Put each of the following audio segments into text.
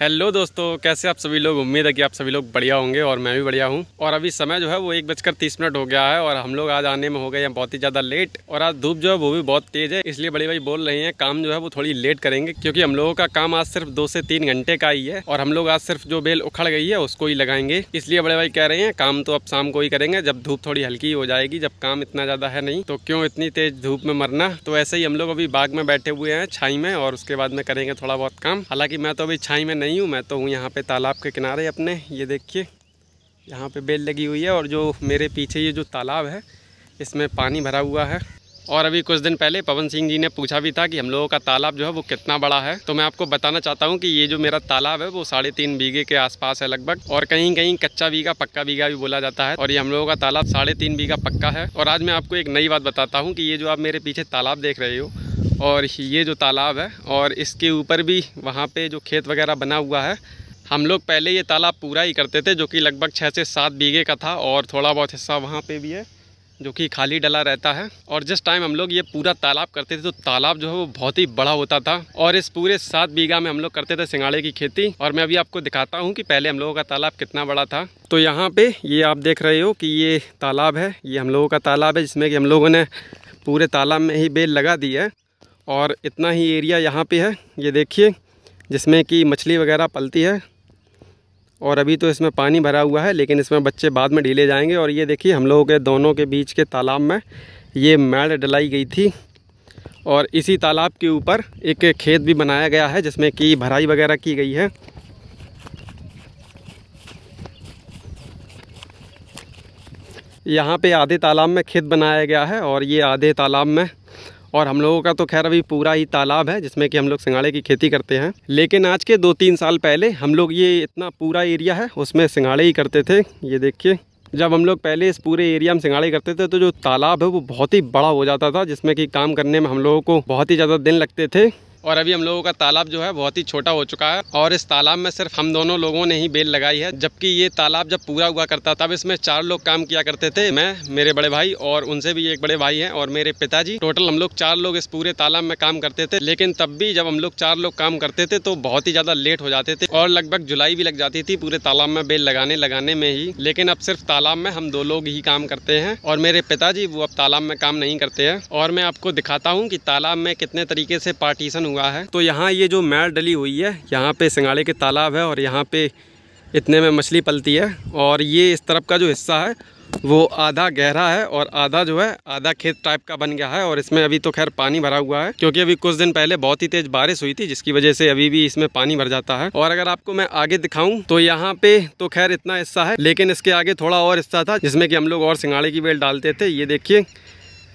Hello दोस्तों कैसे आप सभी लोग उम्मीद है कि आप सभी लोग बढ़िया होंगे और मैं भी बढ़िया हूँ और अभी समय जो है वो एक बजकर तीस मिनट हो गया है और हम लोग आज आने में हो गए हैं बहुत ही ज़्यादा लेट और आज धूप जो है वो भी बहुत तेज़ है इसलिए बड़े भाई बोल रहे हैं काम जो है वो थोड़ी लेट करेंगे क्योंकि हम लोगों का काम आज सिर्फ दो से तीन घंटे का ही है और हम लोग आज सिर्फ जो बेल उखड़ गई है उसको ही लगाएंगे इसलिए बड़े भाई कह रहे हैं काम तो अब शाम को ही करेंगे जब धूप थोड़ी हल्की हो जाएगी जब काम इतना ज़्यादा है नहीं तो क्यों इतनी तेज़ धूप में मरना तो ऐसे ही हम लोग अभी बाग में बैठे हुए हैं छाई में और उसके बाद में करेंगे थोड़ा बहुत काम हालांकि मैं तो अभी छाई में नहीं नहीं हूँ मैं तो हूँ यहाँ पे तालाब के किनारे अपने ये देखिए यहाँ पे बेल लगी हुई है और जो मेरे पीछे ये जो तालाब है इसमें पानी भरा हुआ है और अभी कुछ दिन पहले पवन सिंह जी ने पूछा भी था कि हम लोगों का तालाब जो है वो कितना बड़ा है तो मैं आपको बताना चाहता हूँ कि ये जो मेरा तालाब है वो साढ़े तीन बीघे के आसपास है लगभग और कहीं कहीं कच्चा बीघा पक्का बीघा भी बोला जाता है और ये हम लोगों का तालाब साढ़े तीन बीघा पक्का है और आज मैं आपको एक नई बात बताता हूँ कि ये जो आप मेरे पीछे तालाब देख रहे हो और ये जो तालाब है और इसके ऊपर भी वहाँ पे जो खेत वगैरह बना हुआ है हम लोग पहले ये तालाब पूरा ही करते थे जो कि लगभग छः से सात बीघे का था और थोड़ा बहुत हिस्सा वहाँ पे भी है जो कि खाली डला रहता है और जिस टाइम हम लोग ये पूरा तालाब करते थे तो तालाब जो है वो बहुत ही बड़ा होता था और इस पूरे सात बीघा में हम लोग करते थे सिंगाड़े की खेती और मैं अभी आपको दिखाता हूँ कि पहले हम लोगों का तालाब कितना बड़ा था तो यहाँ पे ये आप देख रहे हो कि ये तालाब है ये हम लोगों का तालाब है जिसमें कि हम लोगों ने पूरे तालाब में ही बेल लगा दी है और इतना ही एरिया यहाँ पे है ये देखिए जिसमें कि मछली वगैरह पलती है और अभी तो इसमें पानी भरा हुआ है लेकिन इसमें बच्चे बाद में ढीले जाएंगे और ये देखिए हम लोगों के दोनों के बीच के तालाब में ये मैड़ डलाई गई थी और इसी तालाब के ऊपर एक खेत भी बनाया गया है जिसमें कि भराई वगैरह की गई है यहाँ पे आधे तालाब में खेत बनाया गया है और ये आधे तालाब में और हम लोगों का तो खैर अभी पूरा ही तालाब है जिसमें कि हम लोग सिंगाड़े की खेती करते हैं लेकिन आज के दो तीन साल पहले हम लोग ये इतना पूरा एरिया है उसमें सिंगाड़े ही करते थे ये देखिए जब हम लोग पहले इस पूरे एरिया में सिंगाड़े करते थे तो जो तालाब है वो बहुत ही बड़ा हो जाता था जिसमें कि काम करने में हम लोगों को बहुत ही ज़्यादा दिन लगते थे और अभी हम लोगों का तालाब जो है बहुत ही छोटा हो चुका है और इस तालाब में सिर्फ हम दोनों लोगों ने ही बेल लगाई है जबकि ये तालाब जब पूरा हुआ करता तब इसमें चार लोग काम किया करते थे मैं मेरे बड़े भाई और उनसे भी एक बड़े भाई हैं और मेरे पिताजी टोटल हम लोग चार लोग इस पूरे तालाब में काम करते थे लेकिन तब भी जब हम लोग चार लोग काम करते थे तो बहुत ही ज़्यादा लेट हो जाते थे और लगभग जुलाई भी लग जाती थी पूरे तालाब में बेल लगाने लगाने में ही लेकिन अब सिर्फ तालाब में हम दो लोग ही काम करते हैं और मेरे पिताजी वो अब तालाब में काम नहीं करते हैं और मैं आपको दिखाता हूँ कि तालाब में कितने तरीके से पार्टीशन हुआ है तो यहाँ ये जो मैट डली हुई है यहाँ पे सिंगाड़े के तालाब है और यहाँ पे इतने में मछली पलती है और ये इस तरफ का जो हिस्सा है वो आधा गहरा है और आधा जो है आधा खेत टाइप का बन गया है और इसमें अभी तो खैर पानी भरा हुआ है क्योंकि अभी कुछ दिन पहले बहुत ही तेज बारिश हुई थी जिसकी वजह से अभी भी इसमें पानी भर जाता है और अगर आपको मैं आगे दिखाऊं तो यहाँ पे तो खैर इतना हिस्सा है लेकिन इसके आगे थोड़ा और हिस्सा था जिसमे की हम लोग और सिंगाड़े की बेल डालते थे ये देखिए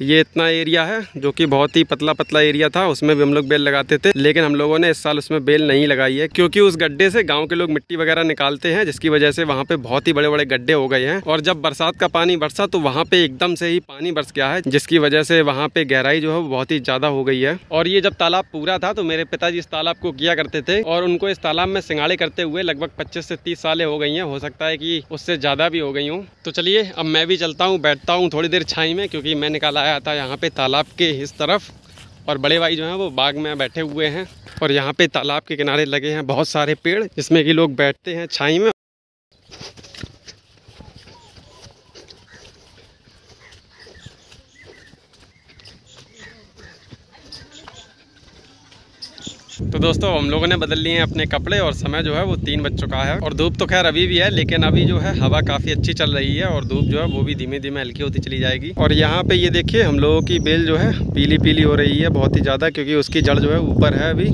ये इतना एरिया है जो कि बहुत ही पतला पतला एरिया था उसमें भी हम लोग बेल लगाते थे लेकिन हम लोगों ने इस साल उसमें बेल नहीं लगाई है क्योंकि उस गड्ढे से गांव के लोग मिट्टी वगैरह निकालते हैं जिसकी वजह से वहाँ पे बहुत ही बड़े बड़े गड्ढे हो गए हैं और जब बरसात का पानी बरसा तो वहाँ पे एकदम से ही पानी बरस गया है जिसकी वजह से वहाँ पे गहराई जो है वो बहुत ही ज्यादा हो गई है और ये जब तालाब पूरा था तो मेरे पिताजी इस तालाब को किया करते थे और उनको इस तालाब में सिंगाड़े करते हुए लगभग पच्चीस से तीस साले हो गई है हो सकता है की उससे ज्यादा भी हो गई हूँ तो चलिए अब मैं भी चलता हूँ बैठता हूँ थोड़ी देर छाई में क्योंकि मैं निकाला आया था यहाँ पे तालाब के इस तरफ और बड़े भाई जो हैं वो बाग में बैठे हुए हैं और यहाँ पे तालाब के किनारे लगे हैं बहुत सारे पेड़ जिसमें कि लोग बैठते हैं छाई में तो दोस्तों हम लोगों ने बदल लिए हैं अपने कपड़े और समय जो है वो तीन बज चुका है और धूप तो खैर अभी भी है लेकिन अभी जो है हवा काफ़ी अच्छी चल रही है और धूप जो है वो भी धीमे धीमे हल्की होती चली जाएगी और यहाँ पे ये देखिए हम लोगों की बेल जो है पीली पीली हो रही है बहुत ही ज़्यादा क्योंकि उसकी जड़ जो है ऊपर है अभी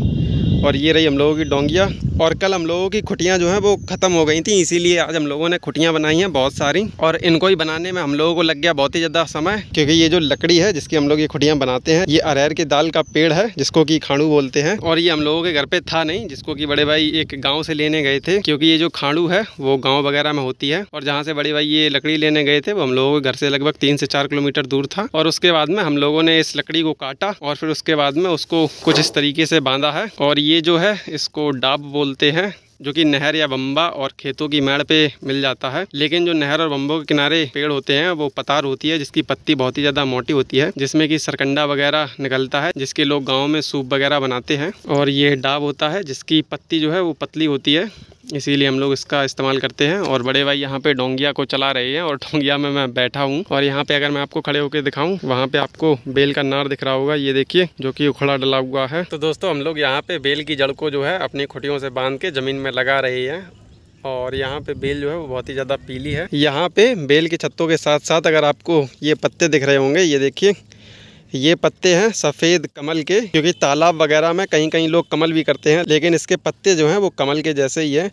और ये रही हम लोगों की डोंगिया और कल हम लोगों की खुटियाँ जो हैं वो ख़त्म हो गई थी इसीलिए आज हम लोगों ने खुटियाँ बनाई हैं बहुत सारी और इनको ही बनाने में हम लोगों को लग गया बहुत ही ज़्यादा समय क्योंकि ये जो लकड़ी है जिसकी हम लोग ये खुटियाँ बनाते हैं ये अरहर के दाल का पेड़ है जिसको कि खाड़ू बोलते हैं और ये हम लोगों के घर पे था नहीं जिसको कि बड़े भाई एक गाँव से लेने गए थे क्योंकि ये जो खाणू है वो गाँव वगैरह में होती है और जहाँ से बड़े भाई ये लकड़ी लेने गए थे वो हम लोगों के घर से लगभग तीन से चार किलोमीटर दूर था और उसके बाद में हम लोगों ने इस लकड़ी को काटा और फिर उसके बाद में उसको कुछ इस तरीके से बांधा है और ये जो है इसको डाब बोलते हैं जो कि नहर या बम्बा और खेतों की मेड़ पे मिल जाता है लेकिन जो नहर और बम्बों के किनारे पेड़ होते हैं वो पतार होती है जिसकी पत्ती बहुत ही ज़्यादा मोटी होती है जिसमें कि सरकंडा वगैरह निकलता है जिसके लोग गाँव में सूप वगैरह बनाते हैं और ये डाब होता है जिसकी पत्ती जो है वो पतली होती है इसीलिए हम लोग इसका इस्तेमाल करते हैं और बड़े भाई यहाँ पे डोंगिया को चला रहे हैं और डोंगिया में मैं बैठा हूँ और यहाँ पे अगर मैं आपको खड़े होकर दिखाऊँ वहाँ पे आपको बेल का नार दिख रहा होगा ये देखिए जो कि उखड़ा डला हुआ है तो दोस्तों हम लोग यहाँ पे बेल की जड़ को जो है अपनी खुटियों से बांध के जमीन में लगा रहे हैं और यहाँ पे बेल जो है वो बहुत ही ज़्यादा पीली है यहाँ पे बेल के छत्तों के साथ साथ अगर आपको ये पत्ते दिख रहे होंगे ये देखिए ये पत्ते हैं सफ़ेद कमल के क्योंकि तालाब वगैरह में कहीं कहीं लोग कमल भी करते हैं लेकिन इसके पत्ते जो हैं वो कमल के जैसे ही हैं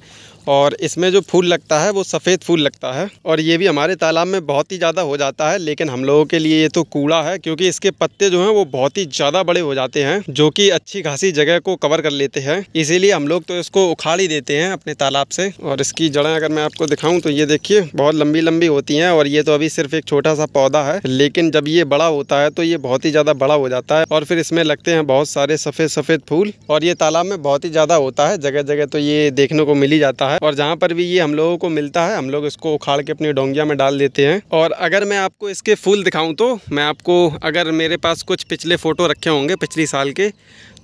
और इसमें जो फूल लगता है वो सफ़ेद फूल लगता है और ये भी हमारे तालाब में बहुत ही ज़्यादा हो जाता है लेकिन हम लोगों के लिए ये तो कूड़ा है क्योंकि इसके पत्ते जो हैं वो बहुत ही ज़्यादा बड़े हो जाते हैं जो कि अच्छी खासी जगह को कवर कर लेते हैं इसीलिए हम लोग तो इसको उखाड़ ही देते हैं अपने तालाब से और इसकी जड़ें अगर मैं आपको दिखाऊँ तो ये देखिए बहुत लंबी लंबी होती हैं और ये तो अभी सिर्फ एक छोटा सा पौधा है लेकिन जब ये बड़ा होता है तो ये बहुत ही ज़्यादा बड़ा हो जाता है और फिर इसमें लगते हैं बहुत सारे सफ़ेद सफ़ेद फूल और ये तालाब में बहुत ही ज़्यादा होता है जगह जगह तो ये देखने को मिल ही जाता है है और जहाँ पर भी ये हम लोगों को मिलता है हम लोग इसको उखाड़ के अपनी डोंगिया में डाल देते हैं और अगर मैं आपको इसके फूल दिखाऊँ तो मैं आपको अगर मेरे पास कुछ पिछले फ़ोटो रखे होंगे पिछली साल के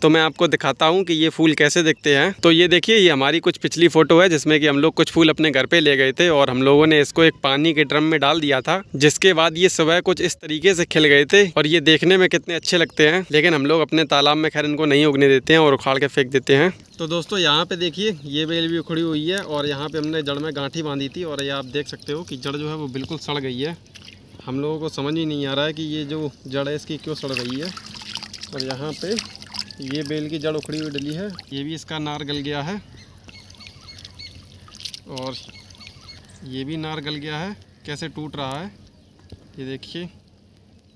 तो मैं आपको दिखाता हूँ कि ये फूल कैसे दिखते हैं तो ये देखिए ये हमारी कुछ पिछली फ़ोटो है जिसमें कि हम लोग कुछ फूल अपने घर पे ले गए थे और हम लोगों ने इसको एक पानी के ड्रम में डाल दिया था जिसके बाद ये सुबह कुछ इस तरीके से खिल गए थे और ये देखने में कितने अच्छे लगते हैं लेकिन हम लोग अपने तालाब में खैर इनको नहीं उगने देते हैं और उखाड़ के फेंक देते हैं तो दोस्तों यहाँ पे देखिए ये बेल भी उखड़ी हुई है और यहाँ पे हमने जड़ में गांठी बांधी थी और ये आप देख सकते हो कि जड़ जो है वो बिल्कुल सड़ गई है हम लोगों को समझ ही नहीं आ रहा है कि ये जो जड़ है इसकी क्यों सड़ गई है और यहाँ पे ये बेल की जड़ उखड़ी हुई डली है ये भी इसका नार गल गया है और ये भी नार गल गया है कैसे टूट रहा है ये देखिए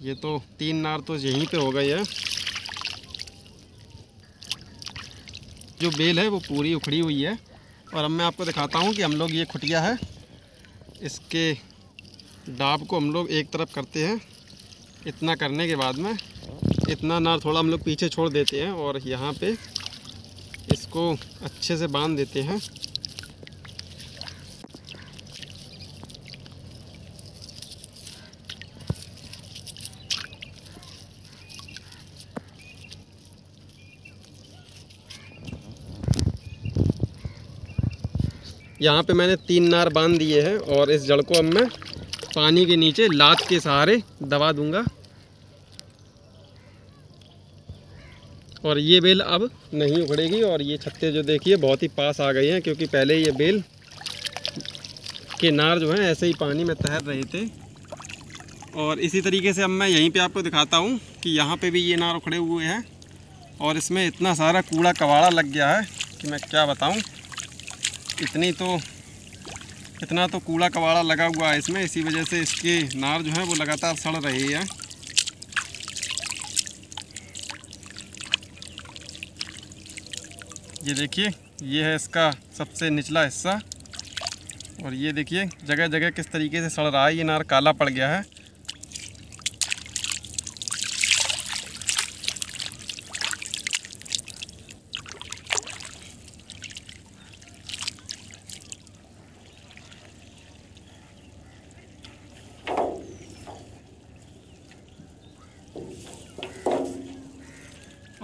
ये तो तीन नार तो यहीं पर हो गई है जो बेल है वो पूरी उखड़ी हुई है और अब मैं आपको दिखाता हूँ कि हम लोग ये खुटिया है इसके डाब को हम लोग एक तरफ करते हैं इतना करने के बाद में इतना नार थोड़ा हम लोग पीछे छोड़ देते हैं और यहाँ पे इसको अच्छे से बांध देते हैं यहाँ पे मैंने तीन नार बांध दिए हैं और इस जड़ को अब मैं पानी के नीचे लात के सहारे दबा दूंगा और ये बेल अब नहीं उखड़ेगी और ये छत्ते जो देखिए बहुत ही पास आ गए हैं क्योंकि पहले ये बेल के नार जो हैं ऐसे ही पानी में तैर रहे थे और इसी तरीके से अब मैं यहीं पे आपको दिखाता हूँ कि यहाँ पे भी ये नार उखड़े हुए हैं और इसमें इतना सारा कूड़ा कबाड़ा लग गया है कि मैं क्या बताऊँ इतनी तो इतना तो कूड़ा कबाड़ा लगा हुआ है इसमें इसी वजह से इसके नार जो है वो लगातार सड़ रहे हैं ये देखिए ये है इसका सबसे निचला हिस्सा और ये देखिए जगह जगह किस तरीके से सड़ रहा है ये नार काला पड़ गया है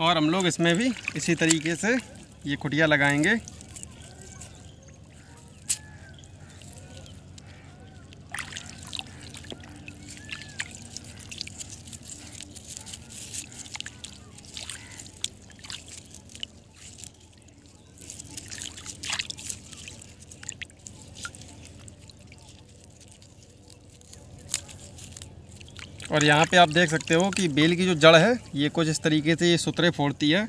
और हम लोग इसमें भी इसी तरीके से ये कुटिया लगाएंगे और यहाँ पे आप देख सकते हो कि बेल की जो जड़ है ये कुछ इस तरीके से ये सुतरे फोड़ती है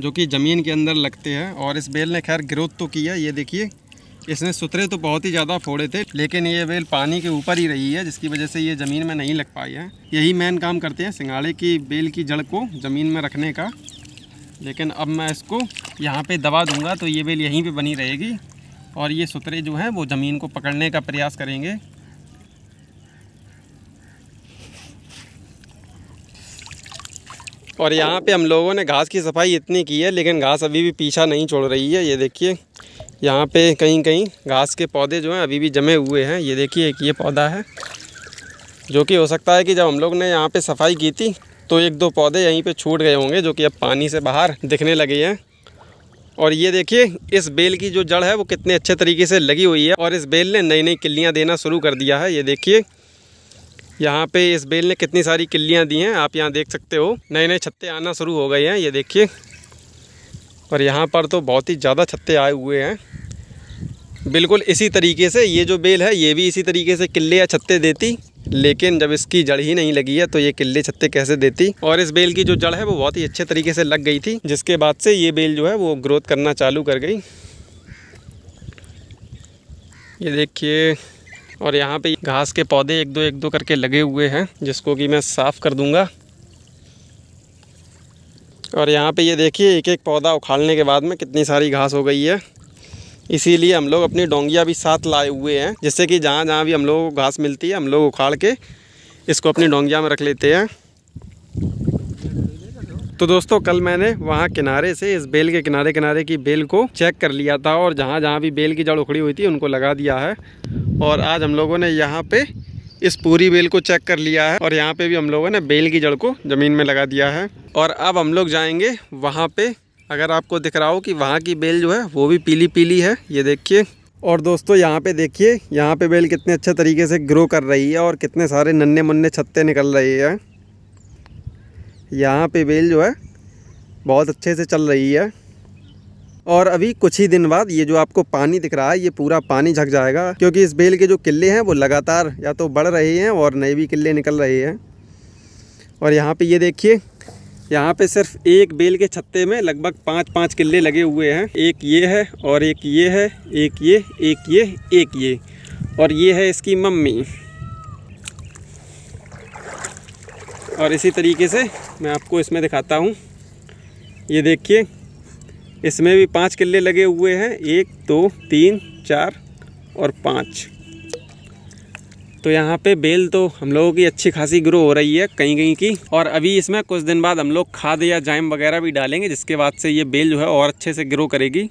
जो कि ज़मीन के अंदर लगते हैं और इस बेल ने खैर ग्रोथ तो की है ये देखिए इसने सुतरे तो बहुत ही ज़्यादा फोड़े थे लेकिन ये बेल पानी के ऊपर ही रही है जिसकी वजह से ये ज़मीन में नहीं लग पाई है यही मेन काम करते हैं सिंगाड़े की बेल की जड़ को ज़मीन में रखने का लेकिन अब मैं इसको यहाँ पे दबा दूँगा तो ये बेल यहीं पे बनी रहेगी और ये सुतरे जो हैं वो ज़मीन को पकड़ने का प्रयास करेंगे और यहाँ पे हम लोगों ने घास की सफाई इतनी की है लेकिन घास अभी भी पीछा नहीं छोड़ रही है ये देखिए यहाँ पे कहीं कहीं घास के पौधे जो हैं अभी भी जमे हुए हैं ये देखिए एक ये पौधा है जो कि हो सकता है कि जब हम लोग ने यहाँ पे सफाई की थी तो एक दो पौधे यहीं पे छूट गए होंगे जो कि अब पानी से बाहर दिखने लगे हैं और ये देखिए इस बेल की जो जड़ है वो कितने अच्छे तरीके से लगी हुई है और इस बेल ने नई नई किल्लियाँ देना शुरू कर दिया है ये देखिए यहाँ पे इस बेल ने कितनी सारी किल्लियाँ दी हैं आप यहाँ देख सकते हो नए नए छत्ते आना शुरू हो गए हैं ये देखिए और यहाँ पर तो बहुत ही ज़्यादा छत्ते आए हुए हैं बिल्कुल इसी तरीके से ये जो बेल है ये भी इसी तरीके से किले या छत्ते देती लेकिन जब इसकी जड़ ही नहीं लगी है तो ये किले छत्ते कैसे देती और इस बेल की जो जड़ है वो बहुत ही अच्छे तरीके से लग गई थी जिसके बाद से ये बेल जो है वो ग्रोथ करना चालू कर गई ये देखिए और यहाँ पे घास के पौधे एक दो एक दो करके लगे हुए हैं जिसको कि मैं साफ़ कर दूँगा और यहाँ पे ये देखिए एक एक पौधा उखाड़ने के बाद में कितनी सारी घास हो गई है इसीलिए हम लोग अपनी डोंगियाँ भी साथ लाए हुए हैं जिससे कि जहाँ जहाँ भी हम लोग को घास मिलती है हम लोग उखाड़ के इसको अपनी डोंगिया में रख लेते हैं तो दोस्तों कल मैंने वहाँ किनारे से इस बेल के किनारे किनारे की बेल को चेक कर लिया था और जहाँ जहाँ भी बेल की जड़ उखड़ी हुई थी उनको लगा दिया है और आज हम लोगों ने यहाँ पे इस पूरी बेल को चेक कर लिया है और यहाँ पे भी हम लोगों ने बेल की जड़ को ज़मीन में लगा दिया है और अब हम लोग जाएंगे वहाँ पे अगर आपको दिख रहा हो कि वहाँ की बेल जो है वो भी पीली पीली है ये देखिए और दोस्तों यहाँ पे देखिए यहाँ पे बेल कितने अच्छे तरीके से ग्रो कर रही है और कितने सारे नन्हे मुन्ने छत्ते निकल रहे हैं यहाँ पे बेल जो है बहुत अच्छे से चल रही है और अभी कुछ ही दिन बाद ये जो आपको पानी दिख रहा है ये पूरा पानी झक जाएगा क्योंकि इस बेल के जो किले हैं वो लगातार या तो बढ़ रहे हैं और नए भी किले निकल रहे हैं और यहाँ पे ये देखिए यहाँ पे सिर्फ एक बेल के छत्ते में लगभग पाँच पाँच किले लगे हुए हैं एक ये है और एक ये है एक ये एक ये एक ये और ये है इसकी मम्मी और इसी तरीके से मैं आपको इसमें दिखाता हूँ ये देखिए इसमें भी पांच किले लगे हुए हैं एक दो तीन चार और पाँच तो यहाँ पे बेल तो हम लोगों की अच्छी खासी ग्रो हो रही है कहीं कहीं की और अभी इसमें कुछ दिन बाद हम लोग खाद या जैम वगैरह भी डालेंगे जिसके बाद से ये बेल जो है और अच्छे से ग्रो करेगी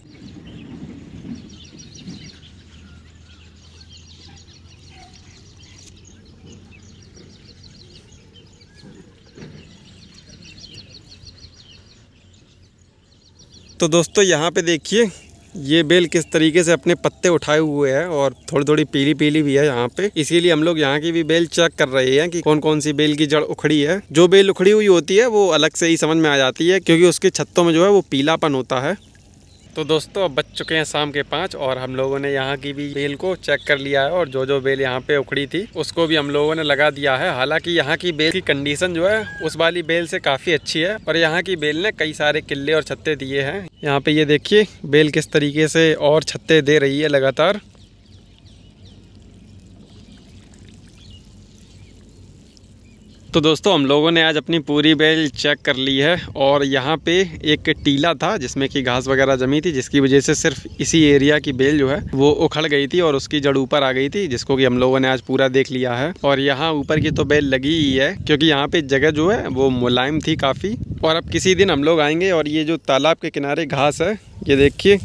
तो दोस्तों यहाँ पे देखिए ये बेल किस तरीके से अपने पत्ते उठाए हुए हैं और थोड़ी थोड़ी पीली पीली भी है यहाँ पे इसीलिए हम लोग यहाँ की भी बेल चेक कर रहे हैं कि कौन कौन सी बेल की जड़ उखड़ी है जो बेल उखड़ी हुई होती है वो अलग से ही समझ में आ जाती है क्योंकि उसके छत्तों में जो है वो पीलापन होता है तो दोस्तों अब बच चुके हैं शाम के पाँच और हम लोगों ने यहाँ की भी बेल को चेक कर लिया है और जो जो बेल यहाँ पे उखड़ी थी उसको भी हम लोगों ने लगा दिया है हालांकि यहाँ की बेल की कंडीशन जो है उस वाली बेल से काफ़ी अच्छी है पर यहाँ की बेल ने कई सारे किले और छत्ते दिए हैं यहाँ पे ये देखिए बेल किस तरीके से और छत्ते दे रही है लगातार तो दोस्तों हम लोगों ने आज अपनी पूरी बेल चेक कर ली है और यहाँ पे एक टीला था जिसमें कि घास वगैरह जमी थी जिसकी वजह से सिर्फ इसी एरिया की बेल जो है वो उखड़ गई थी और उसकी जड़ ऊपर आ गई थी जिसको कि हम लोगों ने आज पूरा देख लिया है और यहाँ ऊपर की तो बेल लगी ही है क्योंकि यहाँ पे जगह जो है वो मुलायम थी काफ़ी और अब किसी दिन हम लोग आएंगे और ये जो तालाब के किनारे घास है ये देखिए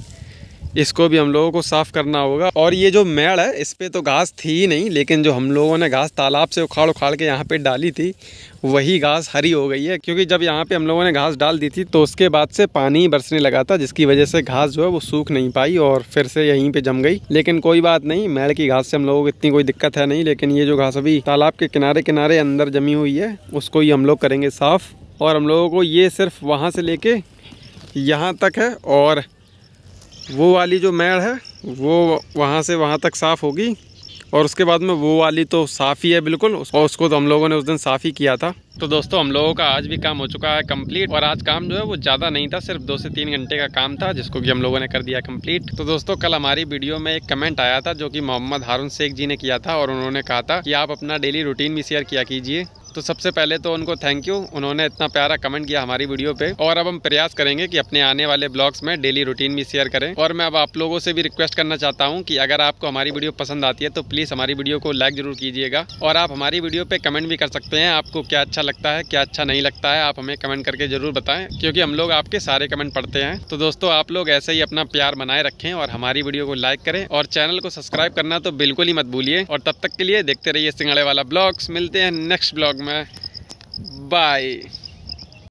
इसको भी हम लोगों को साफ़ करना होगा और ये जो मेड़ है इस पर तो घास थी ही नहीं लेकिन जो हम लोगों ने घास तालाब से उखाड़ उखाड़ के यहाँ पे डाली थी वही घास हरी हो गई है क्योंकि जब यहाँ पे हम लोगों ने घास डाल दी थी तो उसके बाद से पानी बरसने लगा था जिसकी वजह से घास जो है वो सूख नहीं पाई और फिर से यहीं पे जम गई लेकिन कोई बात नहीं मेड़ की घास से हम लोगों को इतनी कोई दिक्कत है नहीं लेकिन ये जो घास अभी तालाब के किनारे किनारे अंदर जमी हुई है उसको ही हम लोग करेंगे साफ़ और हम लोगों को ये सिर्फ वहाँ से कर यहाँ तक है और वो वाली जो मैड़ है वो वहाँ से वहाँ तक साफ़ होगी और उसके बाद में वो वाली तो साफ़ ही है बिल्कुल और उसको तो हम लोगों ने उस दिन साफ़ ही किया था तो दोस्तों हम लोगों का आज भी काम हो चुका है कंप्लीट और आज काम जो है वो ज़्यादा नहीं था सिर्फ दो से तीन घंटे का काम था जिसको कि हम लोगों ने कर दिया कंप्लीट तो दोस्तों कल हमारी वीडियो में एक कमेंट आया था जो कि मोहम्मद हारून शेख जी ने किया था और उन्होंने कहा था कि आप अपना डेली रूटीन भी शेयर किया कीजिए तो सबसे पहले तो उनको थैंक यू उन्होंने इतना प्यारा कमेंट किया हमारी वीडियो पे और अब हम प्रयास करेंगे कि अपने आने वाले ब्लॉग्स में डेली रूटीन भी शेयर करें और मैं अब आप लोगों से भी रिक्वेस्ट करना चाहता हूँ कि अगर आपको हमारी वीडियो पसंद आती है तो प्लीज़ हमारी वीडियो को लाइक जरूर कीजिएगा और आप हमारी वीडियो पे कमेंट भी कर सकते हैं आपको क्या अच्छा लगता है क्या अच्छा नहीं लगता है आप हमें कमेंट करके जरूर बताएं क्योंकि हम लोग आपके सारे कमेंट पढ़ते हैं तो दोस्तों आप लोग ऐसे ही अपना प्यार बनाए रखें और हमारी वीडियो को लाइक करें और चैनल को सब्सक्राइब करना तो बिल्कुल ही मत भूलिए और तब तक के लिए देखते रहिए सिंगड़े वाला ब्लॉग्स मिलते हैं नेक्स्ट ब्लॉग में Bye.